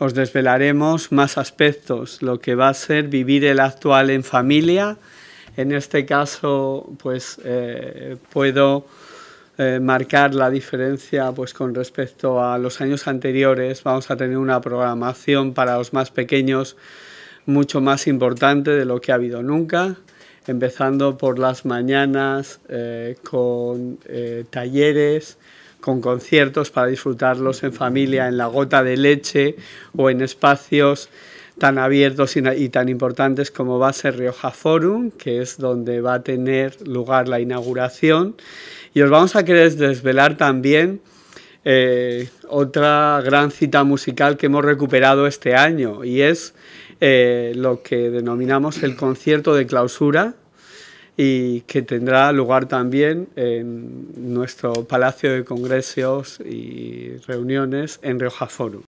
Os desvelaremos más aspectos, lo que va a ser vivir el actual en familia. En este caso, pues eh, puedo eh, marcar la diferencia pues, con respecto a los años anteriores. Vamos a tener una programación para los más pequeños mucho más importante de lo que ha habido nunca, empezando por las mañanas eh, con talleres, con conciertos para disfrutarlos en familia, en la gota de leche o en espacios tan abiertos y, tan importantes como va a ser Rioja Forum, que es donde va a tener lugar la inauguración. Y os vamos a querer desvelar también eh, otra gran cita musical que hemos recuperado este año y es eh, lo que denominamos el concierto de clausura y que tendrá lugar también en nuestro Palacio de Congresos y Reuniones en Rioja Forum.